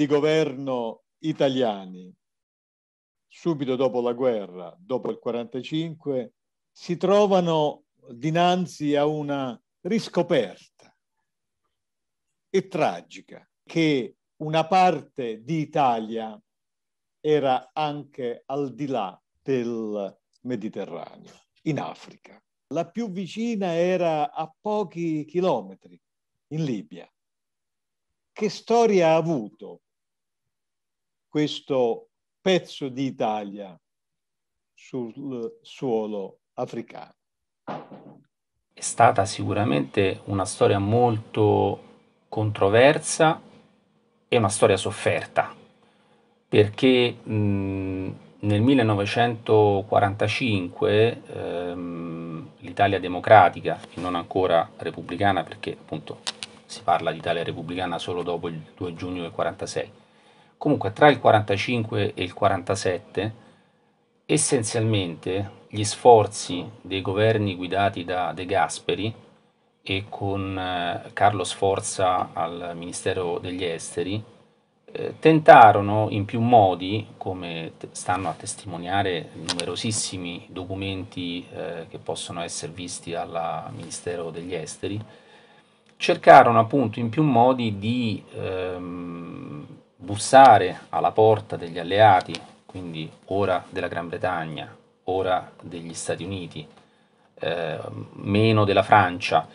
di governo italiani subito dopo la guerra, dopo il 45, si trovano dinanzi a una riscoperta e tragica che una parte di Italia era anche al di là del Mediterraneo, in Africa. La più vicina era a pochi chilometri, in Libia. Che storia ha avuto questo pezzo di Italia sul suolo africano. È stata sicuramente una storia molto controversa e una storia sofferta, perché mh, nel 1945 ehm, l'Italia democratica, e non ancora repubblicana, perché appunto si parla di Italia repubblicana solo dopo il 2 giugno del 1946, Comunque tra il 45 e il 47 essenzialmente gli sforzi dei governi guidati da De Gasperi e con eh, Carlo Sforza al Ministero degli Esteri eh, tentarono in più modi, come stanno a testimoniare numerosissimi documenti eh, che possono essere visti al Ministero degli Esteri, cercarono appunto in più modi di ehm, bussare alla porta degli alleati, quindi ora della Gran Bretagna, ora degli Stati Uniti, eh, meno della Francia,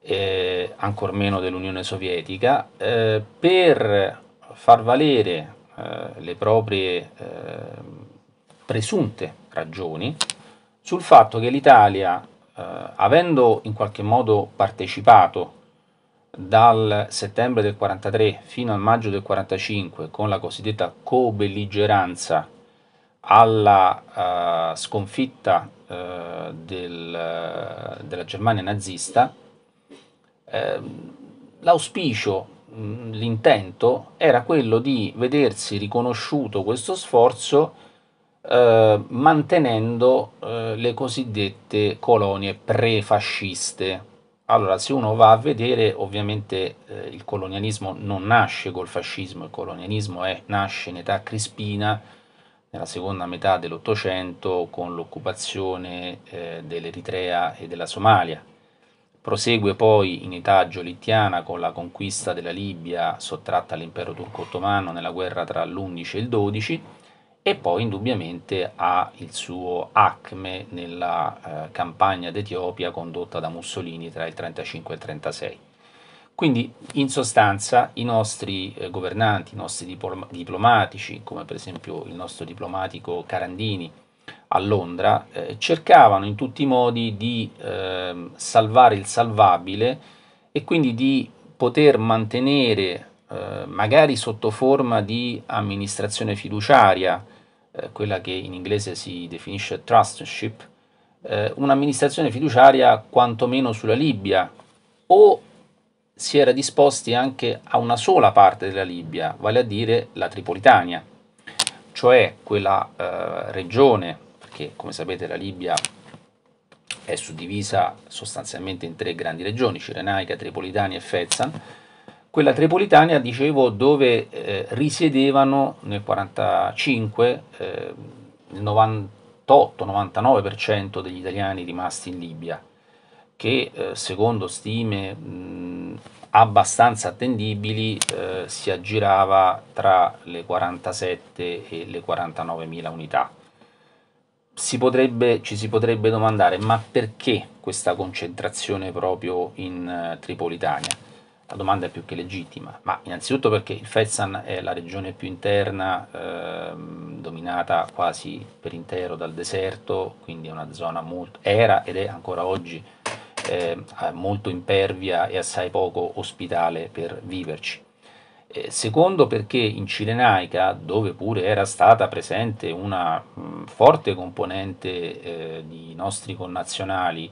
eh, ancor meno dell'Unione Sovietica, eh, per far valere eh, le proprie eh, presunte ragioni sul fatto che l'Italia, eh, avendo in qualche modo partecipato dal settembre del 43 fino al maggio del 45 con la cosiddetta co-belligeranza alla uh, sconfitta uh, del, uh, della Germania nazista, ehm, l'auspicio, mh, l'intento era quello di vedersi riconosciuto questo sforzo mantenendo le cosiddette colonie prefasciste allora, se uno va a vedere, ovviamente eh, il colonialismo non nasce col fascismo, il colonialismo è, nasce in età crispina, nella seconda metà dell'Ottocento, con l'occupazione eh, dell'Eritrea e della Somalia. Prosegue poi in età giolittiana con la conquista della Libia sottratta all'impero turco ottomano nella guerra tra l'11 e il 12 e poi indubbiamente ha il suo acme nella eh, campagna d'Etiopia condotta da Mussolini tra il 35 e il 36. Quindi in sostanza i nostri eh, governanti, i nostri diploma- diplomatici, come per esempio il nostro diplomatico Carandini a Londra, eh, cercavano in tutti i modi di ehm, salvare il salvabile e quindi di poter mantenere eh, magari sotto forma di amministrazione fiduciaria, eh, quella che in inglese si definisce trustship, eh, un'amministrazione fiduciaria quantomeno sulla Libia o si era disposti anche a una sola parte della Libia, vale a dire la Tripolitania, cioè quella eh, regione, perché come sapete la Libia è suddivisa sostanzialmente in tre grandi regioni, Cirenaica, Tripolitania e Fezzan, quella tripolitania, dicevo, dove eh, risiedevano nel 1945 eh, il 98-99% degli italiani rimasti in Libia, che eh, secondo stime mh, abbastanza attendibili eh, si aggirava tra le 47 e le 49 mila unità. Si potrebbe, ci si potrebbe domandare ma perché questa concentrazione proprio in eh, Tripolitania? La domanda è più che legittima, ma innanzitutto perché il Fezzan è la regione più interna, eh, dominata quasi per intero dal deserto, quindi è una zona molto, era ed è ancora oggi eh, molto impervia e assai poco ospitale per viverci. Eh, secondo perché in Cirenaica, dove pure era stata presente una mh, forte componente eh, di nostri connazionali,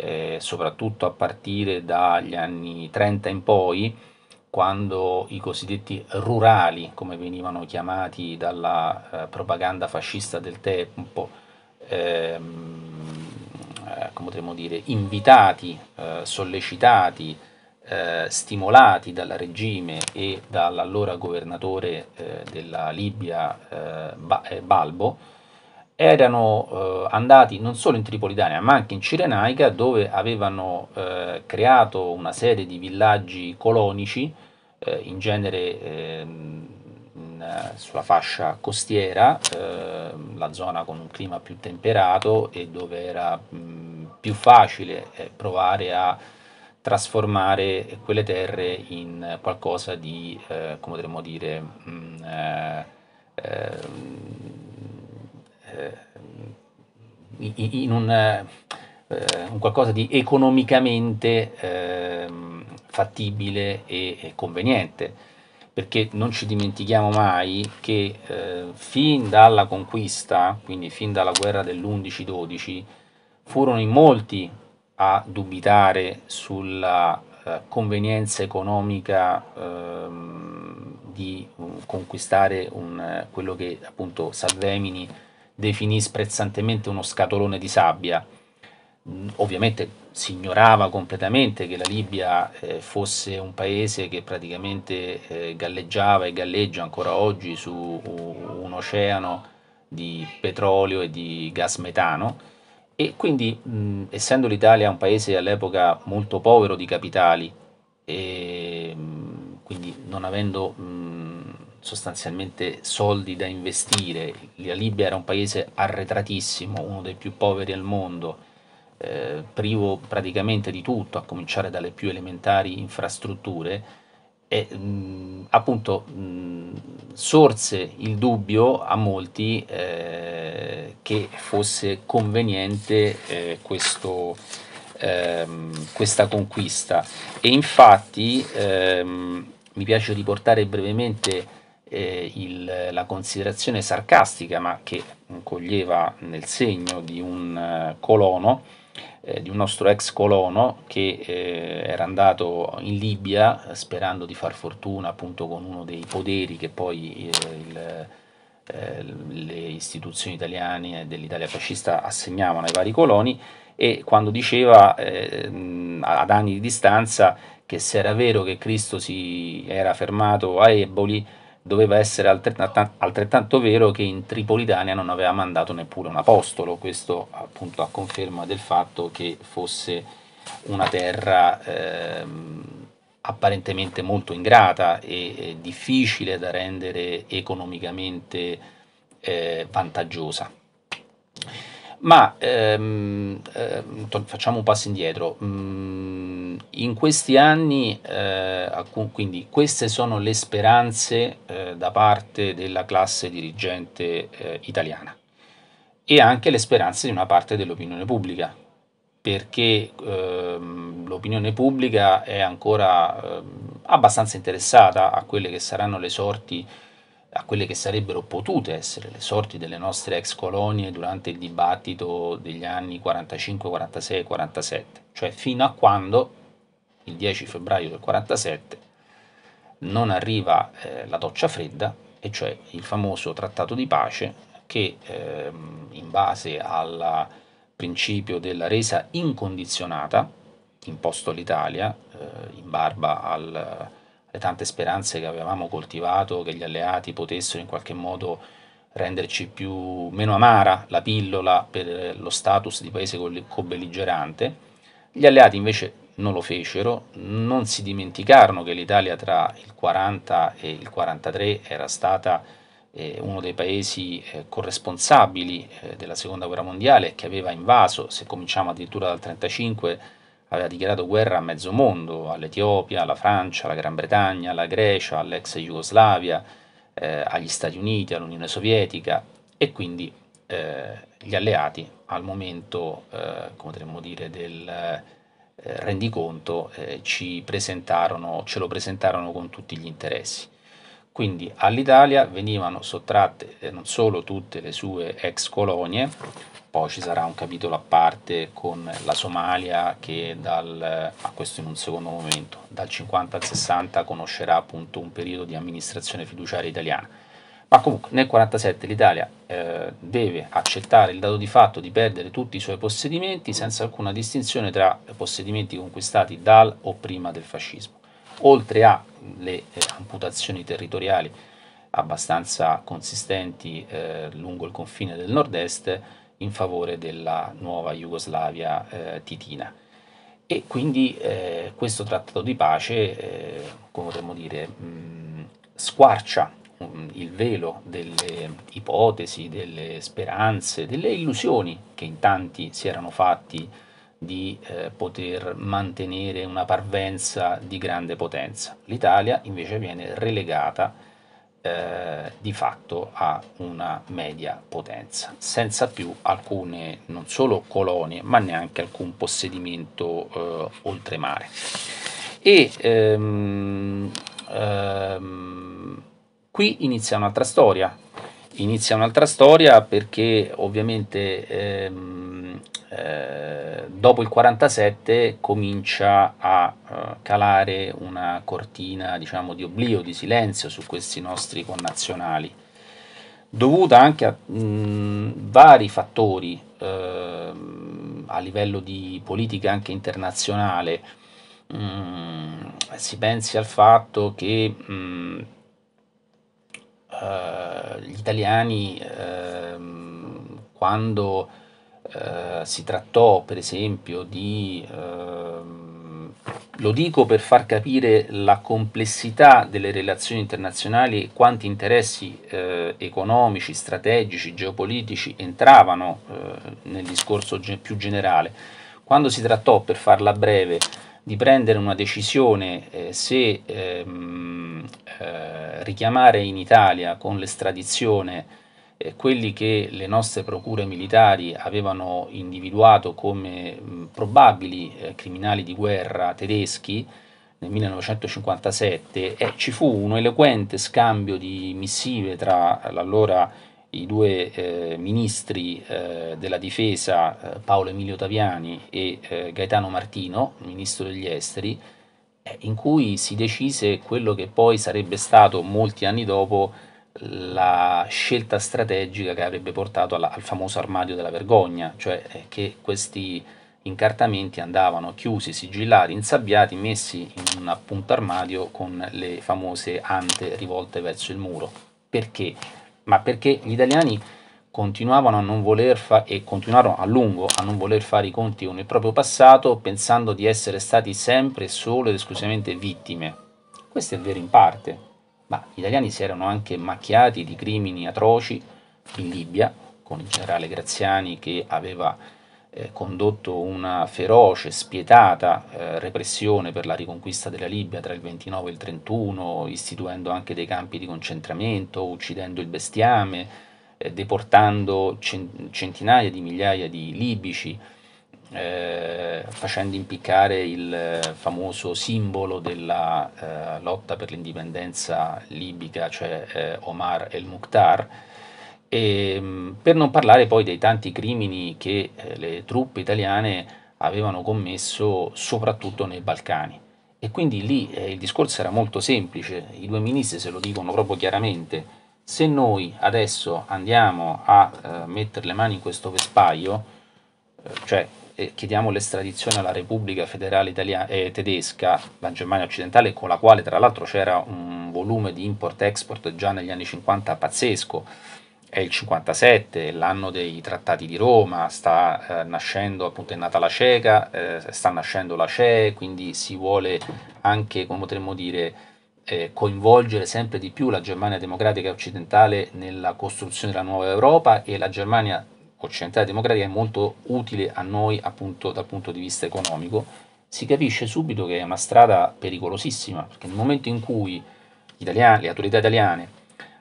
eh, soprattutto a partire dagli anni 30 in poi, quando i cosiddetti rurali, come venivano chiamati dalla eh, propaganda fascista del tempo, ehm, eh, come potremmo dire, invitati, eh, sollecitati, eh, stimolati dal regime e dall'allora governatore della Libia Balbo, erano eh, andati non solo in Tripolitania ma anche in Cirenaica dove avevano eh, creato una serie di villaggi colonici, eh, in genere ehm, in, eh, sulla fascia costiera, ehm, la zona con un clima più temperato e dove era mh, più facile eh, provare a trasformare quelle terre in qualcosa di, eh, come potremmo dire, mh, ehm, eh, in un, eh, eh, un, qualcosa di economicamente ehm, fattibile e, e conveniente perché non ci dimentichiamo mai che eh, fin dalla conquista, quindi fin dalla guerra dell'11-12, furono in molti a dubitare sulla eh, convenienza economica eh, di conquistare un, quello che appunto Salvemini definì sprezzantemente uno scatolone di sabbia. Mm, ovviamente si ignorava completamente che la Libia eh, fosse un paese che praticamente eh, galleggiava e galleggia ancora oggi su un oceano di petrolio e di gas metano e quindi mh, mm, essendo l'Italia un paese all'epoca molto povero di capitali e mh, mm, quindi non avendo mh, sostanzialmente soldi da investire, la Libia era un paese arretratissimo, uno dei più poveri al mondo, eh, privo praticamente di tutto, a cominciare dalle più elementari infrastrutture, e mh, mm, appunto mh, mm, sorse il dubbio a molti eh, che fosse conveniente eh, questo, ehm, questa conquista e infatti ehm, mi piace riportare brevemente eh, il, la considerazione sarcastica, ma che coglieva nel segno di un eh, colono, eh, di un nostro ex colono che eh, era andato in Libia sperando di far fortuna appunto con uno dei poderi che poi eh, il, eh, le istituzioni italiane dell'Italia fascista assegnavano ai vari coloni e quando diceva ad anni di distanza che se era vero che Cristo si era fermato a Eboli, doveva essere altrettanto, vero che in Tripolitania non aveva mandato neppure un apostolo, questo appunto a conferma del fatto che fosse una terra ehm, apparentemente molto ingrata e difficile da rendere economicamente eh, vantaggiosa. Ma ehm, ehm, to- facciamo un passo indietro. Mm, in questi anni, eh, alcun- quindi queste sono le speranze eh, da parte della classe dirigente eh, italiana e anche le speranze di una parte dell'opinione pubblica, perché ehm, l'opinione pubblica è ancora ehm, abbastanza interessata a quelle che saranno le sorti a quelle che sarebbero potute essere le sorti delle nostre ex colonie durante il dibattito degli anni 45, 46 e 47, cioè fino a quando il 10 febbraio del 47 non arriva eh, la doccia fredda, e cioè il famoso trattato di pace che eh, in base al principio della resa incondizionata imposto all'Italia eh, in barba al le tante speranze che avevamo coltivato, che gli alleati potessero in qualche modo renderci più, meno amara la pillola per lo status di paese co-belligerante. Gli alleati invece non lo fecero, non si dimenticarono che l'Italia tra il 40 e il 43 era stata eh, uno dei paesi eh, corresponsabili eh, della seconda guerra mondiale che aveva invaso, se cominciamo addirittura dal 35, aveva dichiarato guerra a mezzo mondo, all'Etiopia, alla Francia, alla Gran Bretagna, alla Grecia, all'ex Jugoslavia, eh, agli Stati Uniti, all'Unione Sovietica e quindi eh, gli alleati al momento, eh, come potremmo dire, del eh, rendiconto eh, ci presentarono, ce lo presentarono con tutti gli interessi. Quindi all'Italia venivano sottratte eh, non solo tutte le sue ex colonie, poi ci sarà un capitolo a parte con la Somalia che dal, a questo in un secondo momento, dal 50 al 60 conoscerà appunto un periodo di amministrazione fiduciaria italiana. Ma comunque nel 1947 l'Italia eh, deve accettare il dato di fatto di perdere tutti i suoi possedimenti senza alcuna distinzione tra possedimenti conquistati dal o prima del fascismo. Oltre alle eh, amputazioni territoriali abbastanza consistenti eh, lungo il confine del nord-est, in favore della nuova Jugoslavia eh, titina. E quindi eh, questo trattato di pace, eh, come potremmo dire, mh, mm, squarcia mh, mm, il velo delle ipotesi, delle speranze, delle illusioni che in tanti si erano fatti di eh, poter mantenere una parvenza di grande potenza. L'Italia invece viene relegata eh, di fatto a una media potenza, senza più alcune non solo colonie, ma neanche alcun possedimento eh, oltremare. E ehm, ehm, qui inizia un'altra storia, inizia un'altra storia perché ovviamente ehm, eh, dopo il 47 comincia a eh, calare una cortina diciamo, di oblio, di silenzio su questi nostri connazionali, dovuta anche a mh, vari fattori eh, a livello di politica anche internazionale. Mh, si pensi al fatto che mh, eh, gli italiani ehm, quando eh, si trattò per esempio di, ehm, lo dico per far capire la complessità delle relazioni internazionali e quanti interessi eh, economici, strategici, geopolitici entravano eh, nel discorso più generale, quando si trattò per farla breve di prendere una decisione eh, se ehm, eh, richiamare in Italia con l'estradizione eh, quelli che le nostre procure militari avevano individuato come mh, probabili eh, criminali di guerra tedeschi nel 1957 eh, ci fu un eloquente scambio di missive tra l'allora i due eh, ministri eh, della difesa eh, Paolo Emilio Taviani e eh, Gaetano Martino, ministro degli esteri, eh, in cui si decise quello che poi sarebbe stato molti anni dopo la scelta strategica che avrebbe portato alla, al famoso armadio della vergogna, cioè eh, che questi incartamenti andavano chiusi, sigillati, insabbiati, messi in un appunto armadio con le famose ante rivolte verso il muro. Perché? ma perché gli italiani continuavano a non voler fare e continuarono a lungo a non voler fare i conti con il proprio passato pensando di essere stati sempre solo ed esclusivamente vittime. Questo è vero in parte, ma gli italiani si erano anche macchiati di crimini atroci in Libia, con il generale Graziani che aveva eh, condotto una feroce, spietata eh, repressione per la riconquista della Libia tra il 29 e il 31, istituendo anche dei campi di concentramento, uccidendo il bestiame, eh, deportando centinaia di migliaia di libici, eh, facendo impiccare il eh, famoso simbolo della eh, lotta per l'indipendenza libica, cioè Omar el-Mukhtar e, ehm, per non parlare poi dei tanti crimini che eh, le truppe italiane avevano commesso soprattutto nei Balcani. E quindi lì eh, il discorso era molto semplice, i due ministri se lo dicono proprio chiaramente, se noi adesso andiamo a eh, mettere le mani in questo vespaio, eh, cioè eh, chiediamo l'estradizione alla Repubblica Federale Italia- eh, Tedesca, la Germania occidentale, con la quale tra l'altro c'era un volume di import-export già negli anni 50 pazzesco, è il 57, l'anno dei trattati di Roma, sta eh, nascendo, appunto è nata la CECA, eh, sta nascendo la CE, quindi si vuole anche, come potremmo dire, eh, coinvolgere sempre di più la Germania democratica occidentale nella costruzione della nuova Europa e la Germania occidentale democratica è molto utile a noi appunto dal punto di vista economico. Si capisce subito che è una strada pericolosissima, perché nel momento in cui gli italiani, le autorità italiane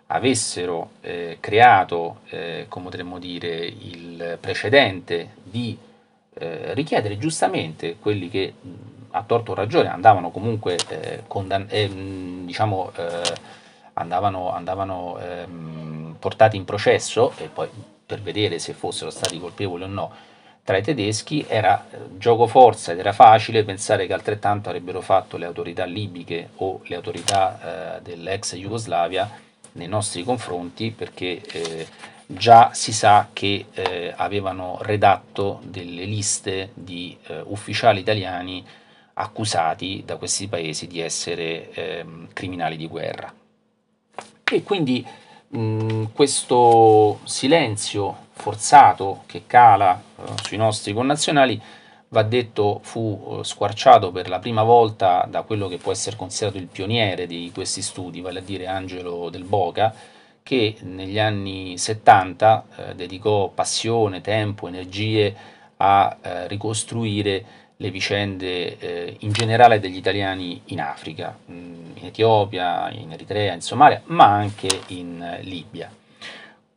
avessero eh, creato, eh, come potremmo dire, il precedente di eh, richiedere giustamente quelli che a torto o ragione andavano comunque eh, eh, diciamo, eh, andavano, andavano ehm, portati in processo e poi per vedere se fossero stati colpevoli o no tra i tedeschi era gioco forza ed era facile pensare che altrettanto avrebbero fatto le autorità libiche o le autorità dell'ex Jugoslavia nei nostri confronti perché eh, già si sa che eh, avevano redatto delle liste di eh, ufficiali italiani accusati da questi paesi di essere ehm, criminali di guerra. E quindi mh, mm, questo silenzio forzato che cala eh, sui nostri connazionali va detto fu eh, squarciato per la prima volta da quello che può essere considerato il pioniere di questi studi, vale a dire Angelo del Boca, che negli anni 70 eh, dedicò passione, tempo, energie a eh, ricostruire le vicende eh, in generale degli italiani in Africa, mm, in Etiopia, in Eritrea, in Somalia, ma anche in eh, Libia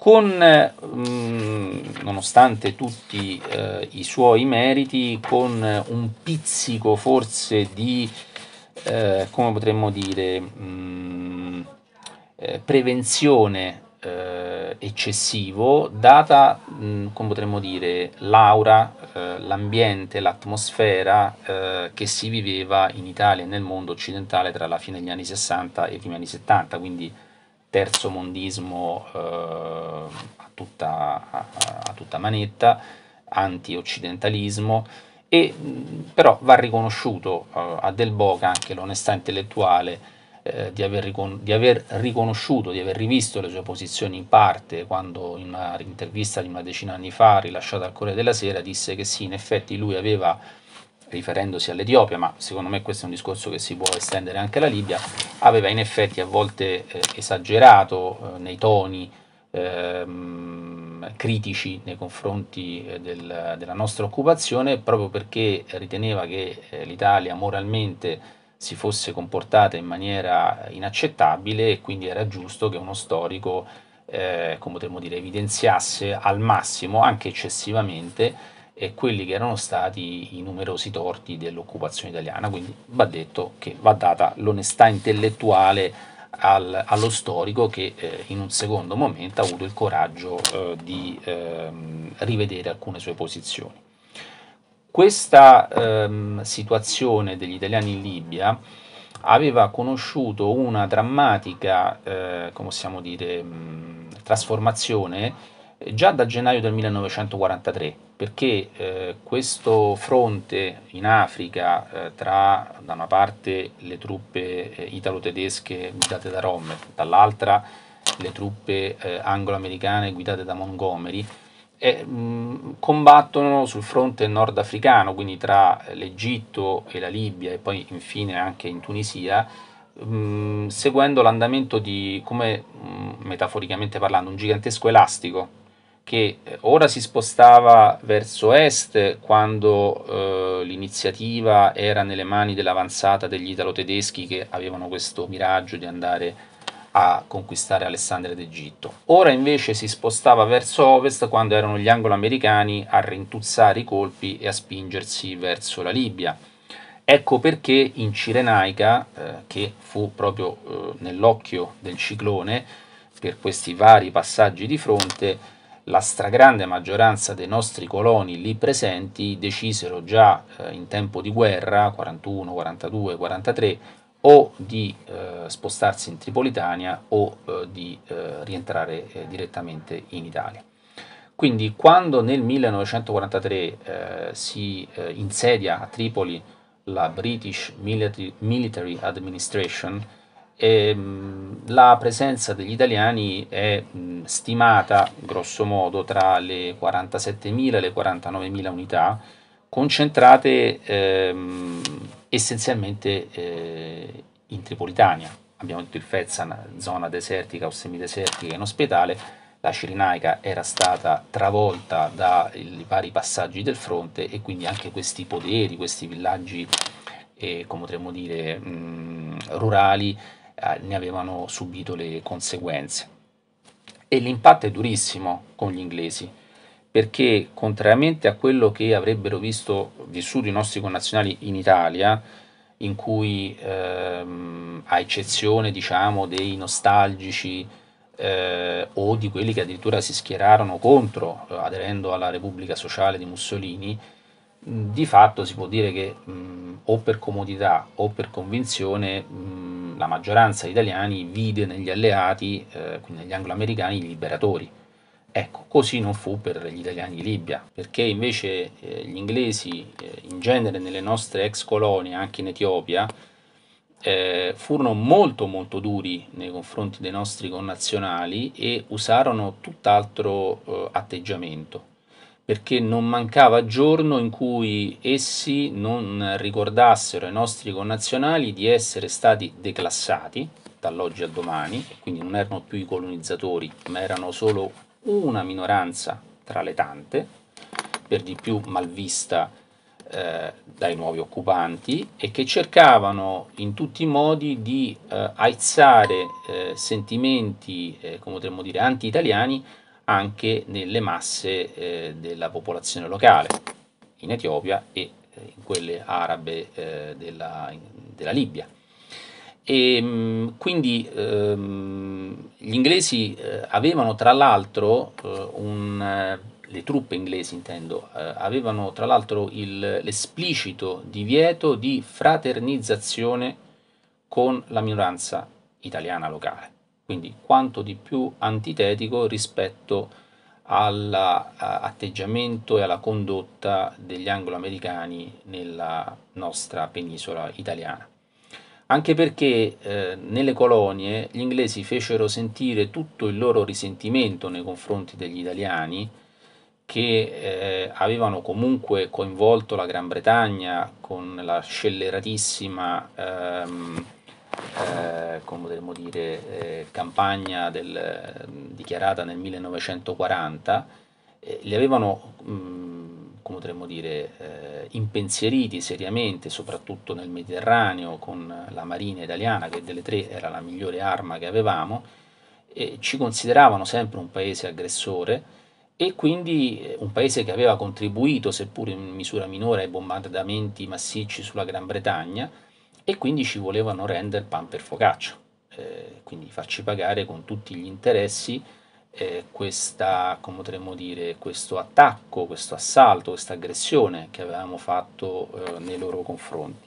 con, mm, nonostante tutti eh, i suoi meriti, con un pizzico forse di, eh, come potremmo dire, mh, mm, eh, prevenzione eh, eccessivo, data, mh, mm, come potremmo dire, l'aura, eh, l'ambiente, l'atmosfera eh, che si viveva in Italia e nel mondo occidentale tra la fine degli anni 60 e i primi anni 70, quindi terzomondismo eh, a, tutta, a, a tutta manetta, anti-occidentalismo, e però va riconosciuto eh, a Del Boca anche l'onestà intellettuale eh, di, aver ricon- di, aver riconosciuto, di aver rivisto le sue posizioni in parte quando in un'intervista di una decina di anni fa rilasciata al Corriere della Sera disse che sì, in effetti lui aveva riferendosi all'Etiopia, ma secondo me questo è un discorso che si può estendere anche alla Libia, aveva in effetti a volte eh, esagerato eh, nei toni ehm, critici nei confronti eh, del, della nostra occupazione, proprio perché riteneva che eh, l'Italia moralmente si fosse comportata in maniera inaccettabile e quindi era giusto che uno storico, eh, come potremmo dire, evidenziasse al massimo, anche eccessivamente, e quelli che erano stati i numerosi torti dell'occupazione italiana, quindi va detto che va data l'onestà intellettuale al, allo storico che eh, in un secondo momento ha avuto il coraggio eh, di ehm, rivedere alcune sue posizioni. Questa ehm, situazione degli italiani in Libia aveva conosciuto una drammatica, eh, come possiamo dire, mh, mm, trasformazione già da gennaio del 1943, perché eh, questo fronte in Africa eh, tra da una parte le truppe eh, italo-tedesche guidate da Rommel, dall'altra le truppe eh, anglo-americane guidate da Montgomery, eh, mh, combattono sul fronte nordafricano, quindi tra l'Egitto e la Libia e poi infine anche in Tunisia, mh, seguendo l'andamento di, come mh, metaforicamente parlando, un gigantesco elastico che eh, ora si spostava verso est quando eh, l'iniziativa era nelle mani dell'avanzata degli italo-tedeschi che avevano questo miraggio di andare a conquistare Alessandria d'Egitto. Ora invece si spostava verso ovest quando erano gli anglo-americani a rintuzzare i colpi e a spingersi verso la Libia. Ecco perché in Cirenaica, eh, che fu proprio eh, nell'occhio del ciclone per questi vari passaggi di fronte, la stragrande maggioranza dei nostri coloni lì presenti decisero già eh, in tempo di guerra, 41, 42, 43, o di eh, spostarsi in Tripolitania o eh, di eh, rientrare eh, direttamente in Italia. Quindi quando nel 1943 eh, si insedia a Tripoli la British Military, Military Administration, e, ehm, la presenza degli italiani è mh, stimata grosso modo tra le 47.000 e le 49.000 unità, concentrate ehm, essenzialmente eh, in Tripolitania. Abbiamo detto il Fezzan, zona desertica o semidesertica in ospedale, la Cirinaica era stata travolta dai vari passaggi del fronte e quindi anche questi poderi, questi villaggi, eh, come potremmo dire, mh, rurali, eh, ne avevano subito le conseguenze. E l'impatto è durissimo con gli inglesi, perché contrariamente a quello che avrebbero visto, vissuto i nostri connazionali in Italia, in cui ehm, a eccezione diciamo, dei nostalgici eh, o di quelli che addirittura si schierarono contro, aderendo alla Repubblica Sociale di Mussolini, Mm, di fatto si può dire che mh, mm, o per comodità o per convinzione mh, mm, la maggioranza degli italiani vide negli alleati, eh, quindi negli angloamericani, i liberatori. Ecco, così non fu per gli italiani di Libia, perché invece eh, gli inglesi, eh, in genere nelle nostre ex colonie, anche in Etiopia, eh, furono molto molto duri nei confronti dei nostri connazionali e usarono tutt'altro eh, atteggiamento perché non mancava giorno in cui essi non ricordassero ai nostri connazionali di essere stati declassati dall'oggi al domani, quindi non erano più i colonizzatori, ma erano solo una minoranza tra le tante, per di più malvista eh, dai nuovi occupanti e che cercavano in tutti i modi di eh, aizzare eh, sentimenti, eh, come potremmo dire, anti-italiani anche nelle masse eh, della popolazione locale in Etiopia e eh, in quelle arabe eh, della, della, Libia. E, ehm, quindi ehm, gli inglesi eh, avevano tra l'altro eh, un le truppe inglesi intendo, eh, avevano tra l'altro l'esplicito divieto di fraternizzazione con la minoranza italiana locale quindi quanto di più antitetico rispetto all'atteggiamento e alla condotta degli angloamericani nella nostra penisola italiana. Anche perché eh, nelle colonie gli inglesi fecero sentire tutto il loro risentimento nei confronti degli italiani che eh, avevano comunque coinvolto la Gran Bretagna con la scelleratissima ehm, eh, come potremmo dire, eh, campagna del, eh, dichiarata nel 1940, eh, li avevano, mh, mm, come potremmo dire, eh, impensieriti seriamente, soprattutto nel Mediterraneo, con la Marina italiana, che delle tre era la migliore arma che avevamo, e ci consideravano sempre un paese aggressore e quindi un paese che aveva contribuito, seppur in misura minore, ai bombardamenti massicci sulla Gran Bretagna, e quindi ci volevano rendere pan per focaccia, eh, quindi farci pagare con tutti gli interessi eh, questa, come potremmo dire, questo attacco, questo assalto, questa aggressione che avevamo fatto eh, nei loro confronti.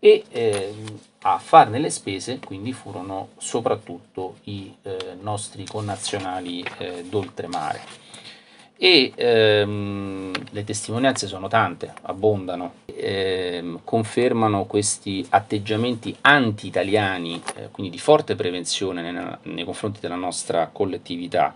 E ehm, a farne le spese quindi furono soprattutto i eh, nostri connazionali eh, d'oltremare e ehm, le testimonianze sono tante, abbondano, ehm, confermano questi atteggiamenti anti-italiani, eh, quindi di forte prevenzione nella, nei confronti della nostra collettività.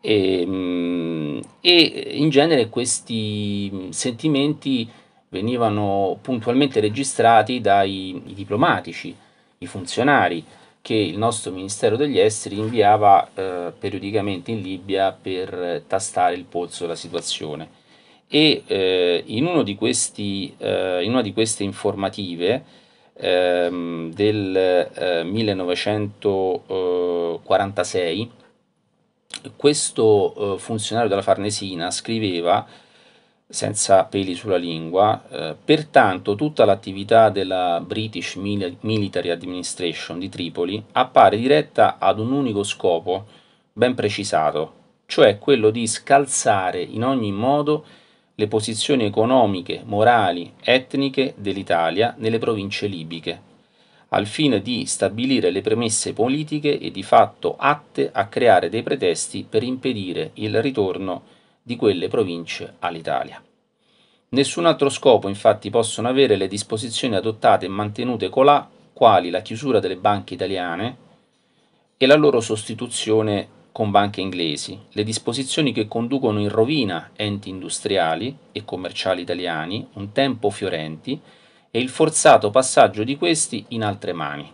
E, ehm, e in genere questi mm, sentimenti venivano puntualmente registrati dai diplomatici, i funzionari, che il nostro Ministero degli Esteri inviava eh, periodicamente in Libia per tastare il polso della situazione. E eh, in, questi, eh, in, una di queste informative ehm, del 1946, eh, questo eh, funzionario della Farnesina scriveva senza peli sulla lingua, eh, pertanto tutta l'attività della British Military Administration di Tripoli appare diretta ad un unico scopo ben precisato, cioè quello di scalzare in ogni modo le posizioni economiche, morali, etniche dell'Italia nelle province libiche, al fine di stabilire le premesse politiche e di fatto atte a creare dei pretesti per impedire il ritorno di quelle province all'Italia. Nessun altro scopo infatti possono avere le disposizioni adottate e mantenute colà quali la chiusura delle banche italiane e la loro sostituzione con banche inglesi, le disposizioni che conducono in rovina enti industriali e commerciali italiani, un tempo fiorenti, e il forzato passaggio di questi in altre mani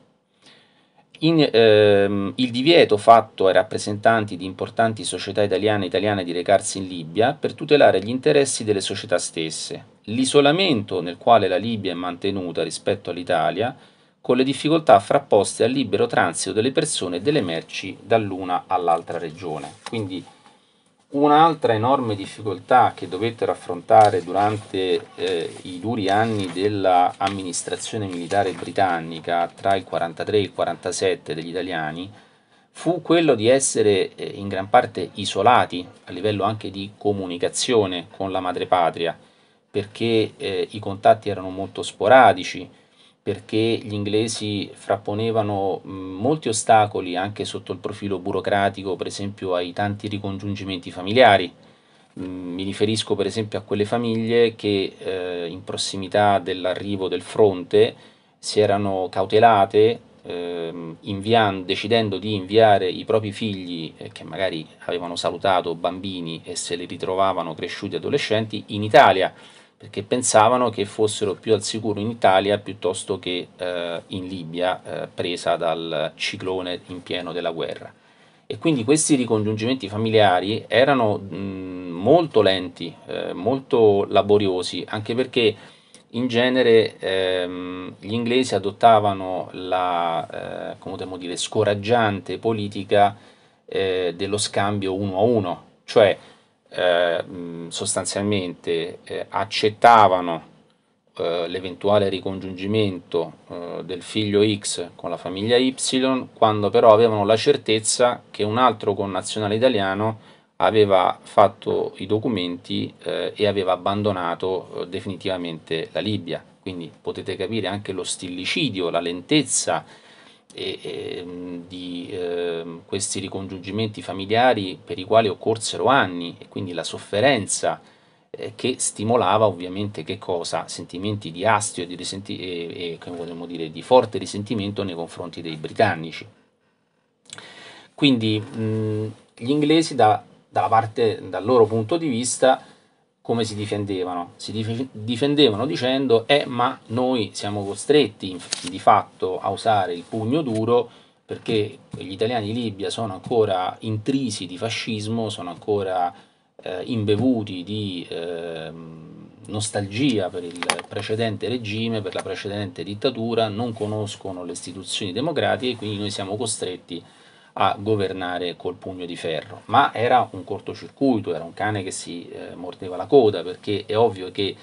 in, ehm, il divieto fatto ai rappresentanti di importanti società italiane e italiane di recarsi in Libia per tutelare gli interessi delle società stesse, l'isolamento nel quale la Libia è mantenuta rispetto all'Italia, con le difficoltà frapposte al libero transito delle persone e delle merci dall'una all'altra regione. Quindi Un'altra enorme difficoltà che dovettero affrontare durante eh, i duri anni dell'amministrazione militare britannica tra il 43 e il 47 degli italiani fu quello di essere eh, in gran parte isolati a livello anche di comunicazione con la madrepatria, perché eh, i contatti erano molto sporadici, perché gli inglesi frapponevano molti ostacoli anche sotto il profilo burocratico, per esempio ai tanti ricongiungimenti familiari. mi riferisco per esempio a quelle famiglie che eh, in prossimità dell'arrivo del fronte si erano cautelate eh, inviando, decidendo di inviare i propri figli eh, che magari avevano salutato bambini e se li ritrovavano cresciuti adolescenti in Italia perché pensavano che fossero più al sicuro in Italia piuttosto che eh, in Libia, eh, presa dal ciclone in pieno della guerra. E quindi questi ricongiungimenti familiari erano mh, molto lenti, eh, molto laboriosi, anche perché in genere ehm, gli inglesi adottavano la, eh, dire, scoraggiante politica eh, dello scambio uno a uno, cioè eh, sostanzialmente eh, accettavano eh, l'eventuale ricongiungimento eh, del figlio X con la famiglia Y, quando però avevano la certezza che un altro connazionale italiano aveva fatto i documenti eh, e aveva abbandonato definitivamente la Libia. Quindi potete capire anche lo stillicidio, la lentezza e, e, di eh, questi ricongiungimenti familiari per i quali occorsero anni e quindi la sofferenza eh, che stimolava ovviamente che cosa? Sentimenti di astio e di, risenti- e, e dire, di forte risentimento nei confronti dei britannici. Quindi mh, gli inglesi da, dalla parte, dal loro punto di vista come si difendevano? Si dif- difendevano dicendo, eh ma noi siamo costretti inf- di fatto a usare il pugno duro perché gli italiani in Libia sono ancora intrisi di fascismo, sono ancora eh, imbevuti di eh, nostalgia per il precedente regime, per la precedente dittatura, non conoscono le istituzioni democratiche e quindi noi siamo costretti a a governare col pugno di ferro, ma era un cortocircuito, era un cane che si eh, mordeva la coda, perché è ovvio che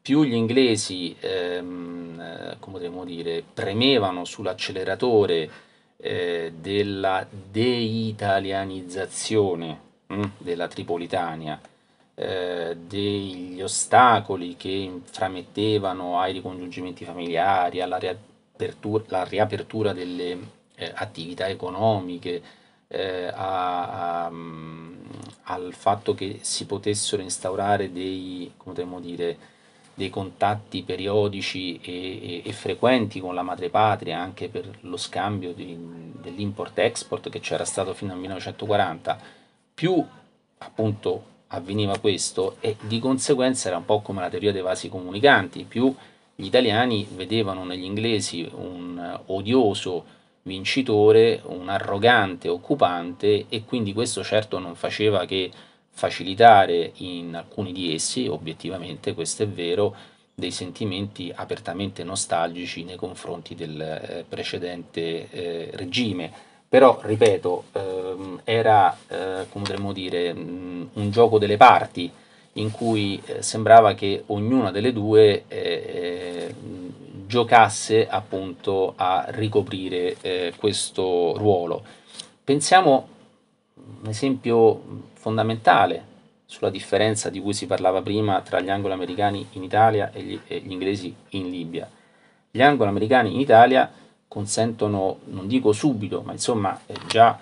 più gli inglesi, ehm, eh, come potremmo dire, premevano sull'acceleratore eh, della deitalianizzazione mh, hm, della Tripolitania, eh, degli ostacoli che framettevano ai ricongiungimenti familiari, alla riapertura, riapertura delle eh, attività economiche, eh, a, a, al fatto che si potessero instaurare dei, dire, dei contatti periodici e, e, e, frequenti con la madrepatria anche per lo scambio dell'import-export che c'era stato fino al 1940, più appunto avveniva questo e di conseguenza era un po' come la teoria dei vasi comunicanti, più gli italiani vedevano negli inglesi un eh, odioso vincitore, un arrogante occupante e quindi questo certo non faceva che facilitare in alcuni di essi, obiettivamente questo è vero, dei sentimenti apertamente nostalgici nei confronti del eh, precedente eh, regime. Però, ripeto, ehm, era, eh, come potremmo dire, mh, mm, un gioco delle parti, in cui eh, sembrava che ognuna delle due eh, eh, giocasse appunto a ricoprire eh, questo ruolo. Pensiamo un esempio fondamentale sulla differenza di cui si parlava prima tra gli anglo-americani in Italia e gli, e gli inglesi in Libia. Gli anglo-americani in Italia consentono, non dico subito, ma insomma eh, già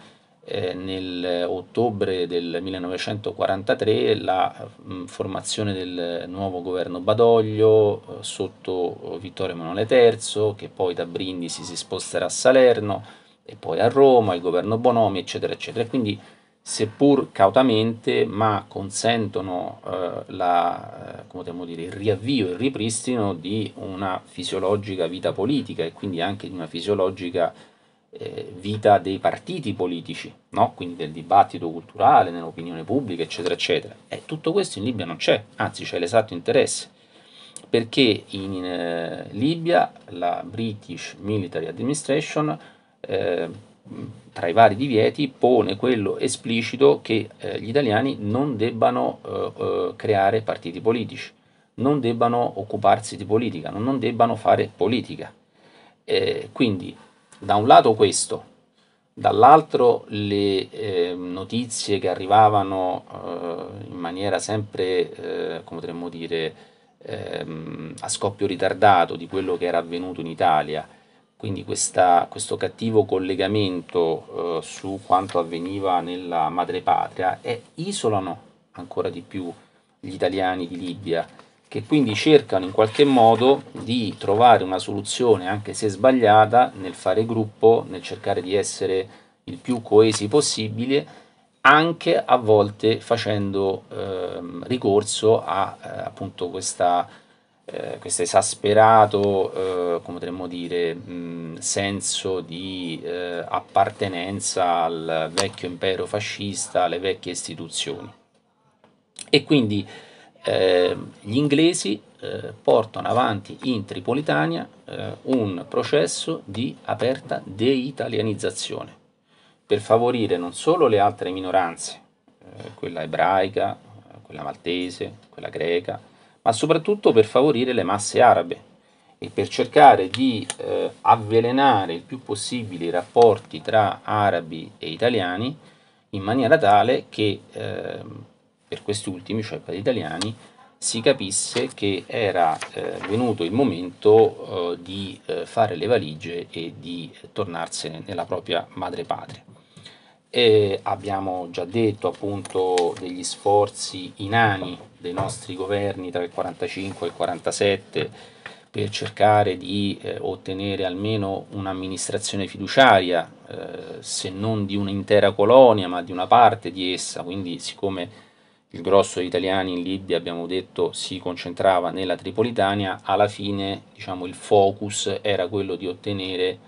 eh, nell'ottobre del 1943 la mh, mm, formazione del nuovo governo Badoglio eh, sotto eh, Vittorio Emanuele III, che poi da Brindisi si sposterà a Salerno e poi a Roma, il governo Bonomi, eccetera, eccetera. Quindi, seppur cautamente, ma consentono eh, la, eh, dire, il riavvio, il ripristino di una fisiologica vita politica e quindi anche di una fisiologica eh, vita dei partiti politici, no? quindi del dibattito culturale, nell'opinione pubblica, eccetera, eccetera. E eh, tutto questo in Libia non c'è, anzi c'è l'esatto interesse, perché in eh, Libia la British Military Administration eh, tra i vari divieti pone quello esplicito che eh, gli italiani non debbano eh, creare partiti politici, non debbano occuparsi di politica, non, debbano fare politica. quindi da un lato questo, dall'altro le eh, notizie che arrivavano eh, in maniera sempre, eh, come potremmo dire, ehm, a scoppio ritardato di quello che era avvenuto in Italia, quindi questa, questo cattivo collegamento eh, su quanto avveniva nella madrepatria e eh, isolano ancora di più gli italiani di Libia che quindi cercano in qualche modo di trovare una soluzione, anche se sbagliata, nel fare gruppo, nel cercare di essere il più coesi possibile, anche a volte facendo eh, ricorso a eh, appunto questa, eh, questo esasperato, eh, come potremmo dire, mh, mm, senso di eh, appartenenza al vecchio impero fascista, alle vecchie istituzioni. E quindi eh, gli inglesi eh, portano avanti in Tripolitania eh, un processo di aperta deitalianizzazione per favorire non solo le altre minoranze, eh, quella ebraica, quella maltese, quella greca, ma soprattutto per favorire le masse arabe e per cercare di eh, avvelenare il più possibile i rapporti tra arabi e italiani in maniera tale che ehm, per questi ultimi, cioè per gli italiani, si capisse che era eh, venuto il momento eh, di eh, fare le valigie e di tornarsene nella propria madre patria. E abbiamo già detto appunto degli sforzi inani dei nostri governi tra il 45 e il 47 per cercare di eh, ottenere almeno un'amministrazione fiduciaria, eh, se non di un'intera colonia, ma di una parte di essa, quindi siccome il grosso degli italiani in Libia, abbiamo detto, si concentrava nella Tripolitania, alla fine diciamo, il focus era quello di ottenere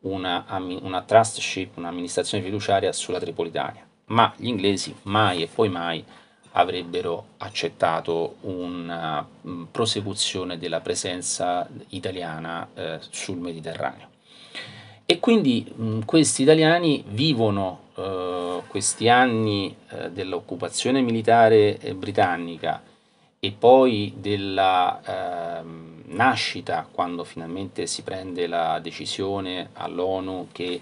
una, una trustship, un'amministrazione fiduciaria sulla Tripolitania. Ma gli inglesi mai e poi mai avrebbero accettato una uh, prosecuzione della presenza italiana eh, sul Mediterraneo. E quindi mh, questi italiani vivono eh, questi anni eh, dell'occupazione militare eh, britannica e poi della ehm, nascita, quando finalmente si prende la decisione all'ONU che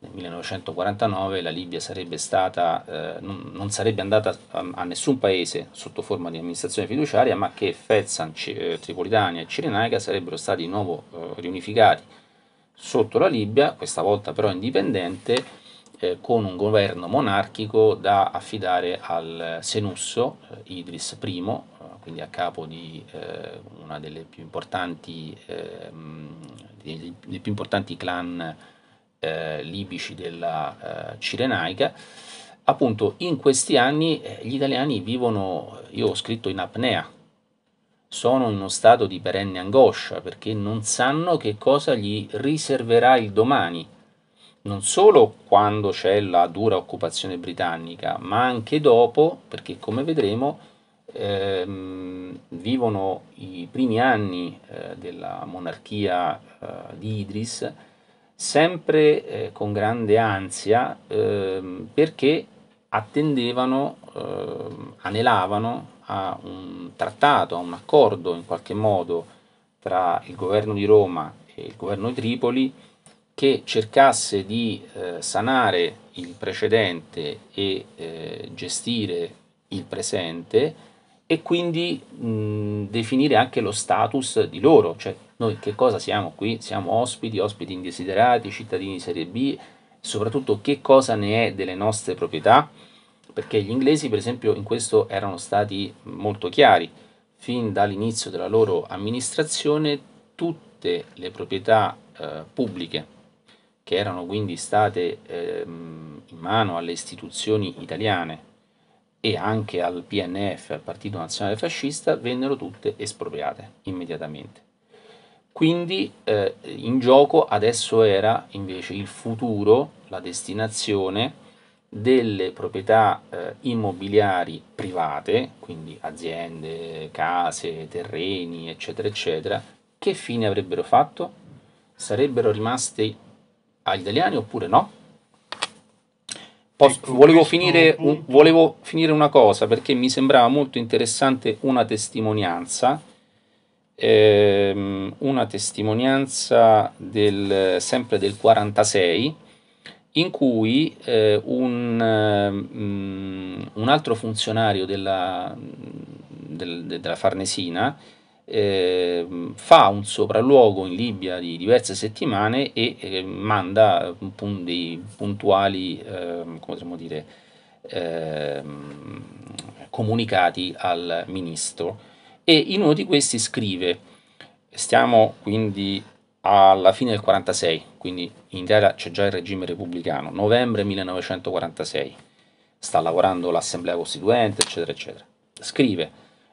nel 1949 la Libia sarebbe stata, eh, non, non, sarebbe andata a, a, nessun paese sotto forma di amministrazione fiduciaria, ma che Fezzan, Tripolitania e Cirenaica sarebbero stati di nuovo riunificati sotto la Libia, questa volta però indipendente, eh, con un governo monarchico da affidare al eh, Senusso, eh, Idris I, eh, quindi a capo di eh, uno eh, mm, dei più importanti clan libici della Cirenaica. Appunto, in questi anni gli italiani vivono, io ho scritto in apnea, sono in uno stato di perenne angoscia perché non sanno che cosa gli riserverà il domani non solo quando c'è la dura occupazione britannica, ma anche dopo, perché come vedremo ehm, vivono i primi anni eh, della monarchia eh, di Idris sempre eh, con grande ansia ehm, perché attendevano, ehm, anelavano a un trattato, a un accordo in qualche modo tra il governo di Roma e il governo di Tripoli che cercasse di eh, sanare il precedente e eh, gestire il presente e quindi mh, definire anche lo status di loro, cioè noi che cosa siamo qui? Siamo ospiti, ospiti indesiderati, cittadini di serie B, soprattutto che cosa ne è delle nostre proprietà, perché gli inglesi per esempio in questo erano stati molto chiari, fin dall'inizio della loro amministrazione tutte le proprietà eh, pubbliche che erano quindi state ehm, in mano alle istituzioni italiane e anche al PNF, al Partito Nazionale Fascista, vennero tutte espropriate immediatamente. Quindi eh, in gioco adesso era invece il futuro, la destinazione delle proprietà eh, immobiliari private, quindi aziende, case, terreni, eccetera, eccetera, che fine avrebbero fatto? Sarebbero rimasti agli italiani oppure no? Posso, ecco, volevo, finire un, volevo, finire una cosa perché mi sembrava molto interessante una testimonianza, ehm, una testimonianza del, sempre del 46 in cui eh, un, um, un, altro funzionario della, del, della Farnesina eh, fa un sopralluogo in Libia di diverse settimane e eh, manda pun- dei puntuali, eh, come potremmo dire, ehm, comunicati al ministro. E in uno di questi scrive, stiamo quindi alla fine del 46, quindi in Italia c'è già il regime repubblicano, novembre 1946, sta lavorando l'assemblea costituente, eccetera, eccetera. Scrive,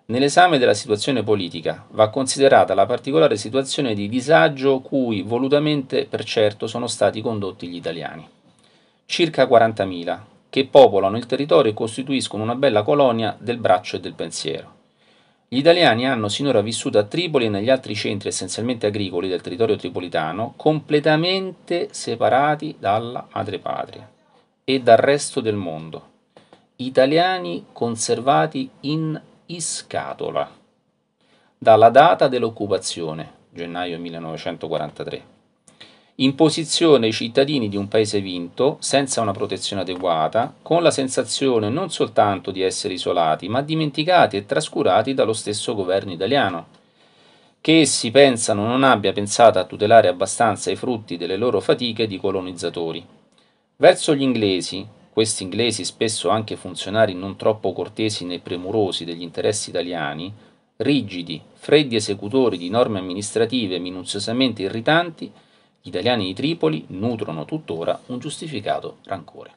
Nell'esame della situazione politica va considerata la particolare situazione di disagio cui volutamente per certo sono stati condotti gli italiani. Circa 40.000 che popolano il territorio e costituiscono una bella colonia del braccio e del pensiero. Gli italiani hanno sinora vissuto a Tripoli e negli altri centri essenzialmente agricoli del territorio tripolitano, completamente separati dalla madrepatria e dal resto del mondo. Italiani conservati in in scatola dalla data dell'occupazione, gennaio 1943. In posizione i cittadini di un paese vinto, senza una protezione adeguata, con la sensazione non soltanto di essere isolati, ma dimenticati e trascurati dallo stesso governo italiano, che essi pensano non abbia pensato a tutelare abbastanza i frutti delle loro fatiche di colonizzatori. Verso gli inglesi, questi inglesi, spesso anche funzionari non troppo cortesi né premurosi degli interessi italiani, rigidi, freddi esecutori di norme amministrative minuziosamente irritanti, gli italiani di Tripoli nutrono tuttora un giustificato rancore.